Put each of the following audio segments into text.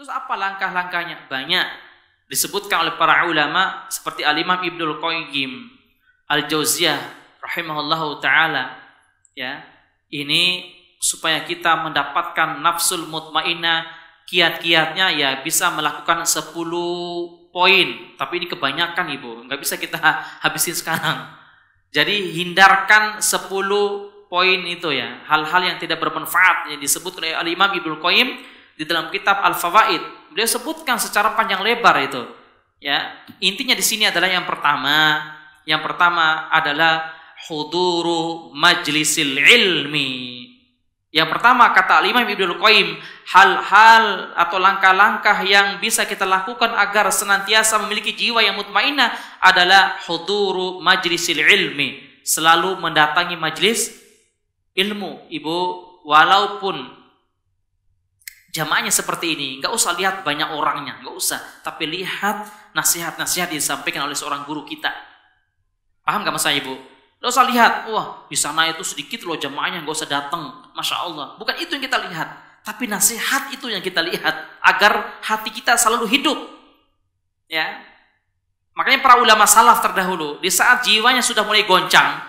Terus apa langkah-langkahnya? Banyak disebutkan oleh para ulama seperti Al-Imam Ibnul Qayyim Al-Jauziyah rahimahullahu taala ya. Ini supaya kita mendapatkan nafsul mutmainah kiat-kiatnya ya bisa melakukan 10 poin tapi ini kebanyakan ibu nggak bisa kita habisin sekarang jadi hindarkan 10 poin itu ya hal-hal yang tidak bermanfaat yang disebut oleh Al Imam Ibnu Qayyim di dalam kitab Al-Fawaid. Beliau sebutkan secara panjang lebar itu. Ya, intinya di sini adalah yang pertama, yang pertama adalah huduru majlisil ilmi. Yang pertama kata Imam Ibnu Qayyim, hal-hal atau langkah-langkah yang bisa kita lakukan agar senantiasa memiliki jiwa yang mutmainah adalah huduru majlisil ilmi, selalu mendatangi majlis ilmu. Ibu, walaupun jamaahnya seperti ini. Nggak usah lihat banyak orangnya, nggak usah. Tapi lihat nasihat-nasihat yang disampaikan oleh seorang guru kita. Paham gak mas ibu? Nggak usah lihat, wah di sana itu sedikit loh jamaahnya, nggak usah datang. Masya Allah. Bukan itu yang kita lihat. Tapi nasihat itu yang kita lihat. Agar hati kita selalu hidup. Ya, Makanya para ulama salaf terdahulu, di saat jiwanya sudah mulai goncang,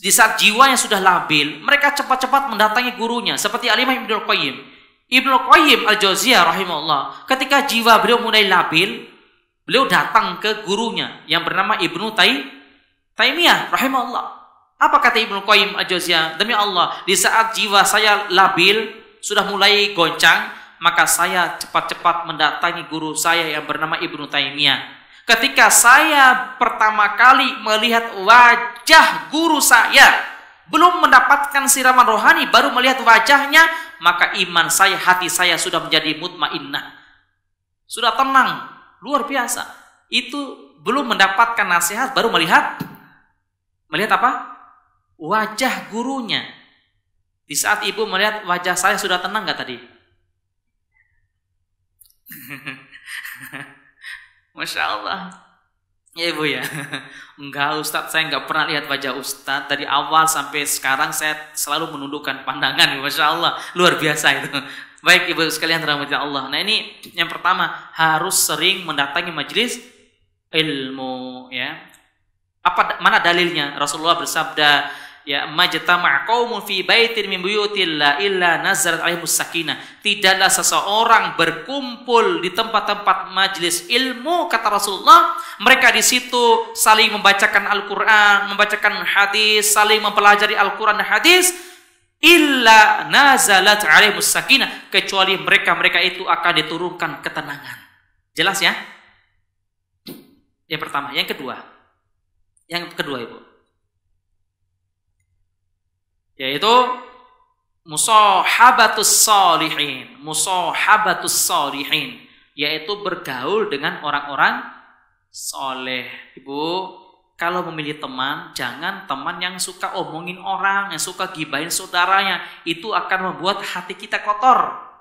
di saat jiwanya sudah labil, mereka cepat-cepat mendatangi gurunya. Seperti Alimah Ibn Qayyim. Ibnu Qayyim Al-Jauziyah rahimahullah, ketika jiwa beliau mulai labil, beliau datang ke gurunya yang bernama Ibnu Taim Taimiyah rahimahullah. Apa kata Ibnu Qayyim Al-Jauziyah? Demi Allah, di saat jiwa saya labil, sudah mulai goncang, maka saya cepat-cepat mendatangi guru saya yang bernama Ibnu Taimiyah. Ketika saya pertama kali melihat wajah guru saya, belum mendapatkan siraman rohani, baru melihat wajahnya, maka iman saya, hati saya sudah menjadi mutmainnah. Sudah tenang, luar biasa. Itu belum mendapatkan nasihat, baru melihat melihat apa? Wajah gurunya. Di saat ibu melihat wajah saya sudah tenang nggak tadi? Masya Allah. Iya ibu ya, enggak Ustadz saya enggak pernah lihat wajah Ustadz dari awal sampai sekarang saya selalu menundukkan pandangan, masya Allah luar biasa itu. Baik ibu sekalian rahmati Allah. Nah ini yang pertama harus sering mendatangi majelis ilmu ya. Apa mana dalilnya Rasulullah bersabda ya majtama qaumun fi baitin min buyutillah illa nazarat alaihimus sakinah. Tidaklah seseorang berkumpul di tempat-tempat majelis ilmu kata Rasulullah, mereka di situ saling membacakan Al-Qur'an, membacakan hadis, saling mempelajari Al-Qur'an dan hadis illa nazalat alaihimus sakinah kecuali mereka-mereka itu akan diturunkan ketenangan. Jelas ya? Yang pertama, yang kedua. Yang kedua, Ibu yaitu musahabatus salihin, musahabatus salihin, yaitu bergaul dengan orang-orang soleh. Ibu, kalau memilih teman, jangan teman yang suka omongin orang, yang suka gibahin saudaranya. Itu akan membuat hati kita kotor.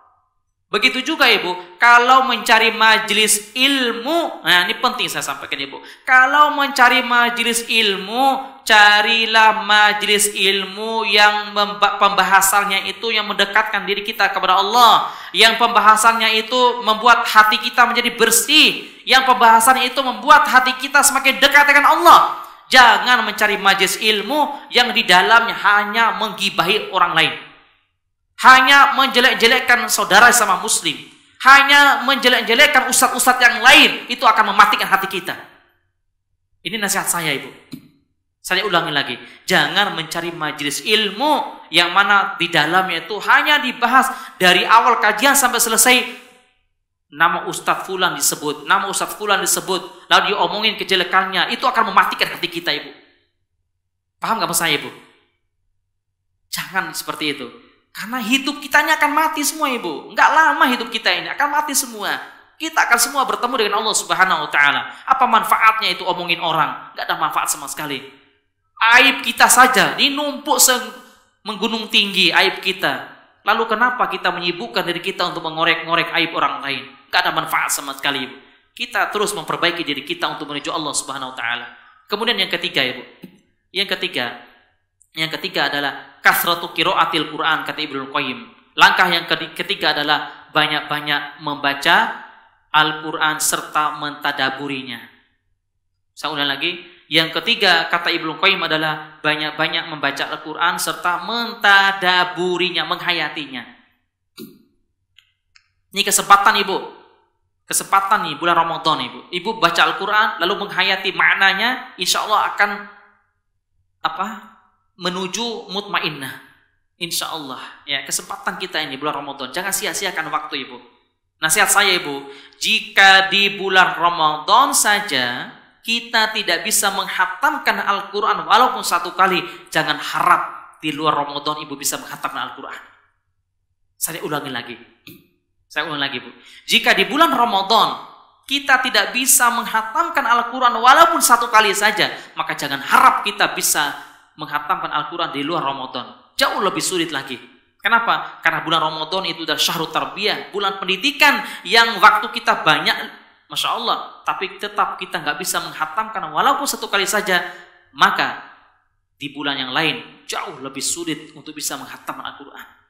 Begitu juga Ibu, kalau mencari majelis ilmu, nah ini penting saya sampaikan Ibu. Kalau mencari majelis ilmu, carilah majelis ilmu yang pembahasannya itu yang mendekatkan diri kita kepada Allah, yang pembahasannya itu membuat hati kita menjadi bersih, yang pembahasan itu membuat hati kita semakin dekat dengan Allah. Jangan mencari majelis ilmu yang di dalamnya hanya menggibahi orang lain hanya menjelek-jelekkan saudara sama muslim, hanya menjelek-jelekkan ustadz-ustadz yang lain, itu akan mematikan hati kita. Ini nasihat saya, Ibu. Saya ulangi lagi, jangan mencari majelis ilmu yang mana di dalamnya itu hanya dibahas dari awal kajian sampai selesai nama Ustadz Fulan disebut, nama Ustadz Fulan disebut, lalu diomongin kejelekannya, itu akan mematikan hati kita, Ibu. Paham gak sama saya, Ibu? Jangan seperti itu. Karena hidup kita ini akan mati semua ibu. Nggak lama hidup kita ini akan mati semua. Kita akan semua bertemu dengan Allah Subhanahu Wa Taala. Apa manfaatnya itu omongin orang? Enggak ada manfaat sama sekali. Aib kita saja ini numpuk menggunung tinggi aib kita. Lalu kenapa kita menyibukkan diri kita untuk mengorek-ngorek aib orang lain? Enggak ada manfaat sama sekali ibu. Kita terus memperbaiki diri kita untuk menuju Allah Subhanahu Wa Taala. Kemudian yang ketiga ibu, yang ketiga, yang ketiga adalah kasratu qiraatil Quran kata Ibnu Qayyim. Langkah yang ketiga adalah banyak-banyak membaca Al-Quran serta mentadaburinya. Saya ulang lagi. Yang ketiga kata Ibnu Qayyim adalah banyak-banyak membaca Al-Quran serta mentadaburinya, menghayatinya. Ini kesempatan ibu. Kesempatan nih bulan Ramadan ibu. Ibu baca Al-Quran lalu menghayati maknanya, insya Allah akan apa menuju mutmainnah. Insya Allah. Ya, kesempatan kita ini bulan Ramadan. Jangan sia-siakan waktu Ibu. Nasihat saya Ibu, jika di bulan Ramadan saja kita tidak bisa menghatamkan Al-Quran walaupun satu kali, jangan harap di luar Ramadan Ibu bisa menghatamkan Al-Quran. Saya ulangi lagi. Saya ulangi lagi ibu Jika di bulan Ramadan kita tidak bisa menghatamkan Al-Quran walaupun satu kali saja, maka jangan harap kita bisa menghatamkan Al-Quran di luar Ramadan. Jauh lebih sulit lagi. Kenapa? Karena bulan Ramadan itu adalah syahrul tarbiyah, bulan pendidikan yang waktu kita banyak, Masya Allah, tapi tetap kita nggak bisa menghatamkan walaupun satu kali saja, maka di bulan yang lain jauh lebih sulit untuk bisa menghatamkan Al-Quran.